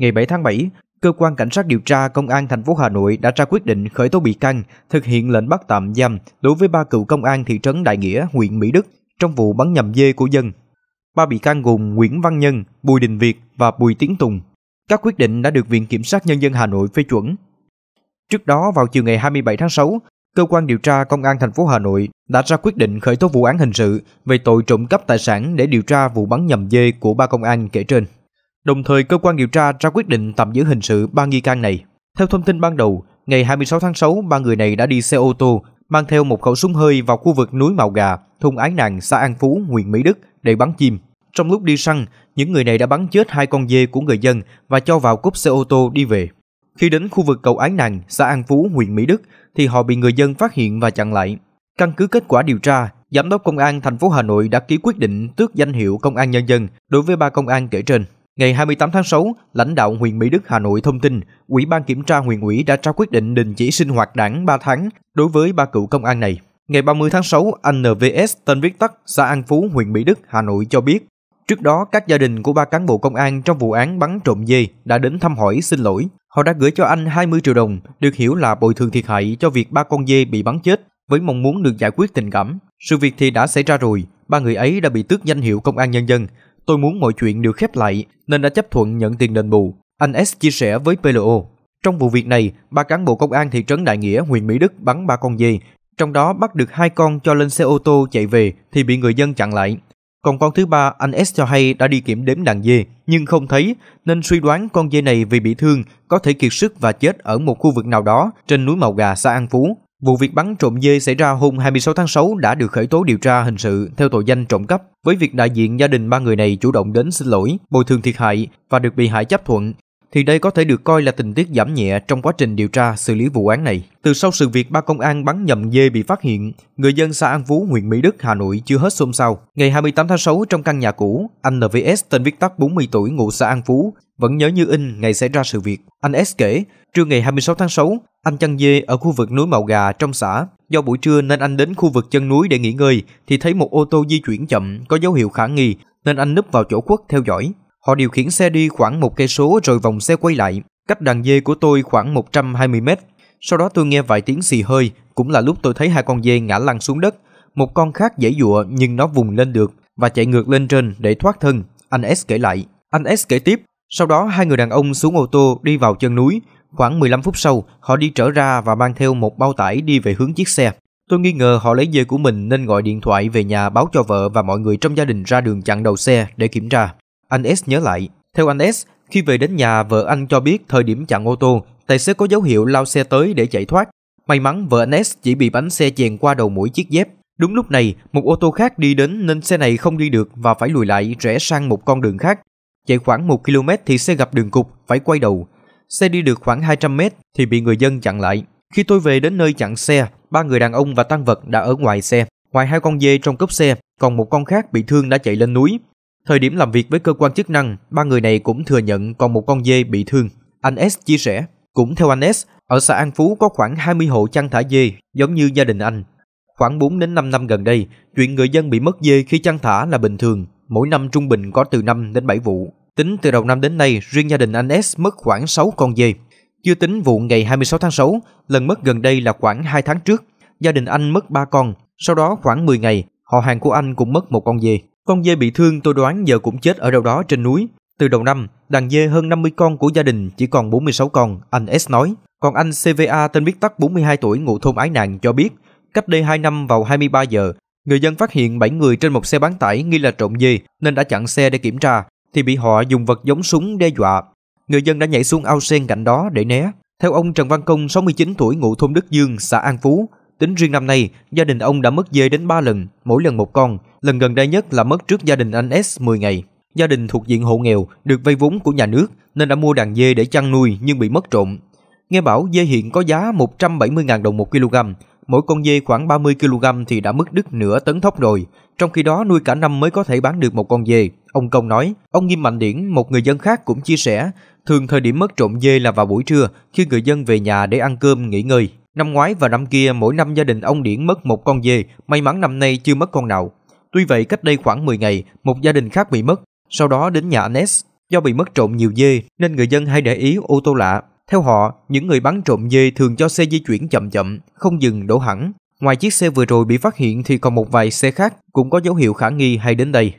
ngày 7 tháng 7, cơ quan cảnh sát điều tra công an thành phố Hà Nội đã ra quyết định khởi tố bị can, thực hiện lệnh bắt tạm giam đối với ba cựu công an thị trấn Đại Nghĩa, huyện Mỹ Đức trong vụ bắn nhầm dê của dân. Ba bị can gồm Nguyễn Văn Nhân, Bùi Đình Việt và Bùi Tiến Tùng. Các quyết định đã được Viện Kiểm sát Nhân dân Hà Nội phê chuẩn. Trước đó vào chiều ngày 27 tháng 6, cơ quan điều tra công an thành phố Hà Nội đã ra quyết định khởi tố vụ án hình sự về tội trộm cắp tài sản để điều tra vụ bắn nhầm dê của ba công an kể trên. Đồng thời cơ quan điều tra ra quyết định tạm giữ hình sự ba nghi can này. Theo thông tin ban đầu, ngày 26 tháng 6, ba người này đã đi xe ô tô mang theo một khẩu súng hơi vào khu vực núi Mạo Gà, thôn Ái Nàng, xã An Phú, huyện Mỹ Đức để bắn chim. Trong lúc đi săn, những người này đã bắn chết hai con dê của người dân và cho vào cốp xe ô tô đi về. Khi đến khu vực cầu Ái Nàng, xã An Phú, huyện Mỹ Đức thì họ bị người dân phát hiện và chặn lại. Căn cứ kết quả điều tra, Giám đốc Công an thành phố Hà Nội đã ký quyết định tước danh hiệu Công an Nhân dân đối với ba công an kể trên. Ngày 28 tháng 6, lãnh đạo huyện Mỹ Đức Hà Nội thông tin, Ủy ban kiểm tra huyện ủy đã trao quyết định đình chỉ sinh hoạt đảng 3 tháng đối với ba cựu công an này. Ngày 30 tháng 6, anh NVS tên viết tắt xã An Phú, huyện Mỹ Đức, Hà Nội cho biết, trước đó các gia đình của ba cán bộ công an trong vụ án bắn trộm dê đã đến thăm hỏi xin lỗi. Họ đã gửi cho anh 20 triệu đồng, được hiểu là bồi thường thiệt hại cho việc ba con dê bị bắn chết với mong muốn được giải quyết tình cảm. Sự việc thì đã xảy ra rồi, ba người ấy đã bị tước danh hiệu công an nhân dân, tôi muốn mọi chuyện được khép lại nên đã chấp thuận nhận tiền đền bù. Anh S chia sẻ với PLO. Trong vụ việc này, ba cán bộ công an thị trấn Đại Nghĩa, huyện Mỹ Đức bắn ba con dê, trong đó bắt được hai con cho lên xe ô tô chạy về thì bị người dân chặn lại. Còn con thứ ba, anh S cho hay đã đi kiểm đếm đàn dê nhưng không thấy nên suy đoán con dê này vì bị thương có thể kiệt sức và chết ở một khu vực nào đó trên núi Màu Gà, xã An Phú. Vụ việc bắn trộm dê xảy ra hôm 26 tháng 6 đã được khởi tố điều tra hình sự theo tội danh trộm cắp, với việc đại diện gia đình ba người này chủ động đến xin lỗi, bồi thường thiệt hại và được bị hại chấp thuận thì đây có thể được coi là tình tiết giảm nhẹ trong quá trình điều tra xử lý vụ án này. Từ sau sự việc ba công an bắn nhầm dê bị phát hiện, người dân xã An Phú, huyện Mỹ Đức, Hà Nội chưa hết xôn xao. Ngày 28 tháng 6 trong căn nhà cũ, anh NVS tên viết tắt 40 tuổi ngụ xã An Phú vẫn nhớ như in ngày xảy ra sự việc. Anh S kể, trưa ngày 26 tháng 6, anh chăn dê ở khu vực núi Mạo Gà trong xã. Do buổi trưa nên anh đến khu vực chân núi để nghỉ ngơi thì thấy một ô tô di chuyển chậm có dấu hiệu khả nghi nên anh núp vào chỗ khuất theo dõi. Họ điều khiển xe đi khoảng một cây số rồi vòng xe quay lại, cách đàn dê của tôi khoảng 120 mét. Sau đó tôi nghe vài tiếng xì hơi, cũng là lúc tôi thấy hai con dê ngã lăn xuống đất. Một con khác dễ dụa nhưng nó vùng lên được và chạy ngược lên trên để thoát thân, anh S kể lại. Anh S kể tiếp, sau đó hai người đàn ông xuống ô tô đi vào chân núi. Khoảng 15 phút sau, họ đi trở ra và mang theo một bao tải đi về hướng chiếc xe. Tôi nghi ngờ họ lấy dê của mình nên gọi điện thoại về nhà báo cho vợ và mọi người trong gia đình ra đường chặn đầu xe để kiểm tra. Anh S nhớ lại, theo anh S, khi về đến nhà vợ anh cho biết thời điểm chặn ô tô, tài xế có dấu hiệu lao xe tới để chạy thoát. May mắn vợ anh S chỉ bị bánh xe chèn qua đầu mũi chiếc dép. Đúng lúc này, một ô tô khác đi đến nên xe này không đi được và phải lùi lại rẽ sang một con đường khác. Chạy khoảng 1 km thì xe gặp đường cục, phải quay đầu. Xe đi được khoảng 200 m thì bị người dân chặn lại. Khi tôi về đến nơi chặn xe, ba người đàn ông và tăng vật đã ở ngoài xe. Ngoài hai con dê trong cốp xe, còn một con khác bị thương đã chạy lên núi. Thời điểm làm việc với cơ quan chức năng, ba người này cũng thừa nhận còn một con dê bị thương. Anh S chia sẻ, cũng theo anh S, ở xã An Phú có khoảng 20 hộ chăn thả dê, giống như gia đình anh. Khoảng 4 đến 5 năm gần đây, chuyện người dân bị mất dê khi chăn thả là bình thường, mỗi năm trung bình có từ 5 đến 7 vụ. Tính từ đầu năm đến nay, riêng gia đình anh S mất khoảng 6 con dê. Chưa tính vụ ngày 26 tháng 6, lần mất gần đây là khoảng 2 tháng trước, gia đình anh mất 3 con, sau đó khoảng 10 ngày, họ hàng của anh cũng mất một con dê. Con dê bị thương tôi đoán giờ cũng chết ở đâu đó trên núi. Từ đầu năm, đàn dê hơn 50 con của gia đình chỉ còn 46 con, anh S nói. Còn anh CVA tên viết tắt 42 tuổi ngụ thôn Ái Nàng cho biết, cách đây 2 năm vào 23 giờ, người dân phát hiện 7 người trên một xe bán tải nghi là trộm dê nên đã chặn xe để kiểm tra, thì bị họ dùng vật giống súng đe dọa. Người dân đã nhảy xuống ao sen cạnh đó để né. Theo ông Trần Văn Công, 69 tuổi ngụ thôn Đức Dương, xã An Phú, tính riêng năm nay, gia đình ông đã mất dê đến 3 lần, mỗi lần một con, Lần gần đây nhất là mất trước gia đình anh S 10 ngày. Gia đình thuộc diện hộ nghèo, được vay vốn của nhà nước nên đã mua đàn dê để chăn nuôi nhưng bị mất trộm. Nghe bảo dê hiện có giá 170.000 đồng 1 kg, mỗi con dê khoảng 30 kg thì đã mất đứt nửa tấn thóc rồi, trong khi đó nuôi cả năm mới có thể bán được một con dê. Ông Công nói, ông Nghiêm Mạnh Điển, một người dân khác cũng chia sẻ, thường thời điểm mất trộm dê là vào buổi trưa khi người dân về nhà để ăn cơm nghỉ ngơi. Năm ngoái và năm kia mỗi năm gia đình ông Điển mất một con dê, may mắn năm nay chưa mất con nào. Tuy vậy cách đây khoảng 10 ngày, một gia đình khác bị mất, sau đó đến nhà Anes. Do bị mất trộm nhiều dê nên người dân hay để ý ô tô lạ. Theo họ, những người bán trộm dê thường cho xe di chuyển chậm chậm, không dừng đổ hẳn. Ngoài chiếc xe vừa rồi bị phát hiện thì còn một vài xe khác cũng có dấu hiệu khả nghi hay đến đây.